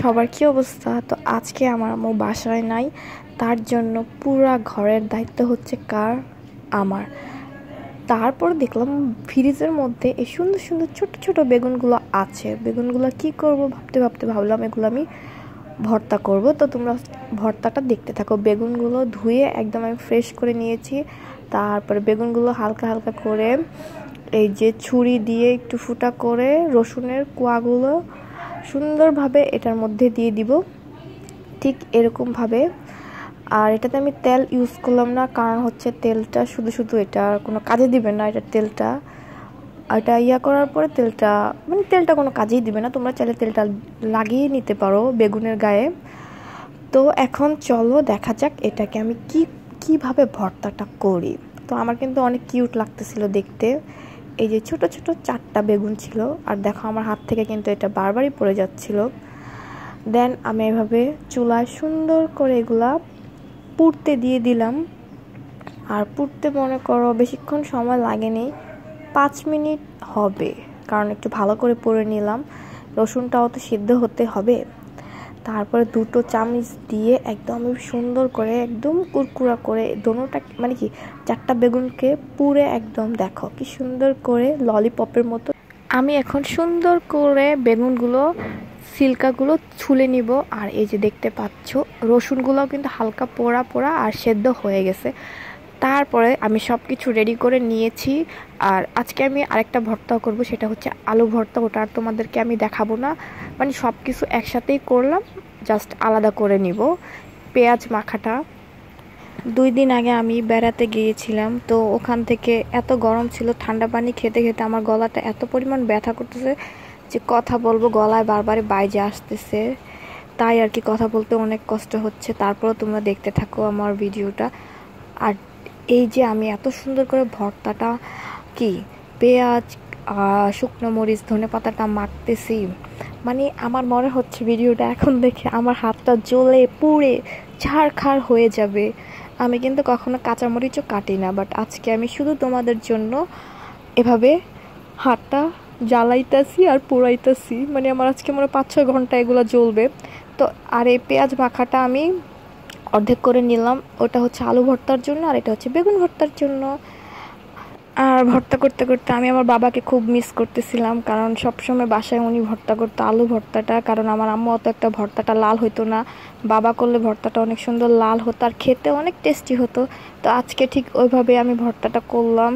সবার কী অবস্থা তো আজকে আমার আম্মু বাসায় নাই তার জন্য পুরা ঘরের দায়িত্ব হচ্ছে কার আমার তারপর দেখলাম ফ্রিজের মধ্যে এই সুন্দর সুন্দর ছোট ছোট বেগুনগুলো আছে বেগুনগুলো কি করব ভাবতে ভাবতে ভাবলাম এগুলো আমি ভর্তা করব তো তোমরা ভর্তাটা দেখতে থাকো বেগুনগুলো ধুয়ে একদম আমি ফ্রেশ করে নিয়েছি তারপরে বেগুনগুলো হালকা হালকা করে এই যে ছুরি দিয়ে একটু ফুটা করে রসুনের কুয়াগুলো সুন্দরভাবে এটার মধ্যে দিয়ে দিব ঠিক এরকমভাবে আর এটাতে আমি তেল ইউজ করলাম না কারণ হচ্ছে তেলটা শুধু শুধু এটা কোনো কাজে দিবে না এটা তেলটা এটা ইয়া করার পরে তেলটা মানে তেলটা কোনো কাজেই দিবে না তোমরা চাইলে তেলটা লাগিয়ে নিতে পারো বেগুনের গায়ে তো এখন চলো দেখা যাক এটাকে আমি কি কিভাবে ভর্তাটা করি তো আমার কিন্তু অনেক কিউট লাগতেছিল দেখতে এই যে ছোট ছোট চারটা বেগুন ছিল আর দেখো আমার হাত থেকে কিন্তু এটা বারবারই পড়ে যাচ্ছিল দেন আমি এভাবে চুলায় সুন্দর করে এগুলা পুড়তে দিয়ে দিলাম আর পুড়তে মনে করো বেশিক্ষণ সময় লাগেনি পাঁচ মিনিট হবে কারণ একটু ভালো করে পুড়ে নিলাম রসুনটাও তো সিদ্ধ হতে হবে তারপরে দুটো চামচ দিয়ে একদম সুন্দর করে একদম কুরকুরা করে দোনোটা মানে কি চারটা বেগুনকে পুরে একদম দেখো কি সুন্দর করে ললিপপের মতো আমি এখন সুন্দর করে বেগুনগুলো সিল্কাগুলো ছুলে নিব আর এই যে দেখতে পাচ্ছ রসুনগুলোও কিন্তু হালকা পোড়া পোড়া আর সেদ্ধ হয়ে গেছে তারপরে আমি সব কিছু রেডি করে নিয়েছি আর আজকে আমি আরেকটা ভর্তা করব সেটা হচ্ছে আলু ভর্তা ওটা আর তোমাদেরকে আমি দেখাবো না মানে সব কিছু একসাথেই করলাম জাস্ট আলাদা করে নিব পেঁয়াজ মাখাটা দুই দিন আগে আমি বেড়াতে গিয়েছিলাম তো ওখান থেকে এত গরম ছিল ঠান্ডা পানি খেতে খেতে আমার গলাটা এত পরিমাণ ব্যথা করতেছে যে কথা বলবো গলায় বারবার বাইজে আসতেছে তাই আর কি কথা বলতে অনেক কষ্ট হচ্ছে তারপরও তোমরা দেখতে থাকো আমার ভিডিওটা আর এই যে আমি এত সুন্দর করে ভর্তাটা কি পেঁয়াজ শুকনো মরিচ ধনে পাতাটা মাখতেছি মানে আমার মনে হচ্ছে ভিডিওটা এখন দেখে আমার হাতটা জ্বলে পুড়ে খাড় হয়ে যাবে আমি কিন্তু কখনো কাঁচামরিচও কাটি না বাট আজকে আমি শুধু তোমাদের জন্য এভাবে হাতটা জ্বালাইতেছি আর পোড়াইতেছি মানে আমার আজকে মনে পাঁচ ছয় ঘন্টা এগুলো জ্বলবে তো আর এই পেঁয়াজ মাখাটা আমি অর্ধেক করে নিলাম ওটা হচ্ছে আলু ভর্তার জন্য আর এটা হচ্ছে বেগুন ভর্তার জন্য আর ভর্তা করতে করতে আমি আমার বাবাকে খুব মিস করতেছিলাম কারণ সবসময় বাসায় উনি ভর্তা করতো আলু ভর্তাটা কারণ আমার আম্মু অত একটা ভর্তাটা লাল হতো না বাবা করলে ভর্তাটা অনেক সুন্দর লাল হতো আর খেতে অনেক টেস্টি হতো তো আজকে ঠিক ওইভাবে আমি ভর্তাটা করলাম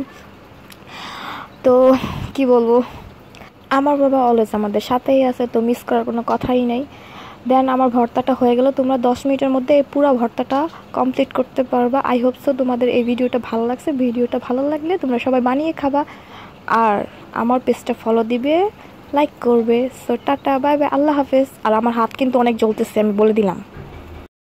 তো কি বলবো আমার বাবা অলওয়েজ আমাদের সাথেই আছে তো মিস করার কোনো কথাই নেই দেন আমার ভর্তাটা হয়ে গেল তোমরা 10 মিনিটের মধ্যে এই পুরো ভর্তাটা কমপ্লিট করতে পারবা আই হোপ সো তোমাদের এই ভিডিওটা ভালো লাগছে ভিডিওটা ভালো লাগলে তোমরা সবাই বানিয়ে খাবা আর আমার পেজটা ফলো দিবে লাইক করবে সো টাটা বাই বাই আল্লাহ হাফেজ আর আমার হাত কিন্তু অনেক জ্বলতেছে আমি বলে দিলাম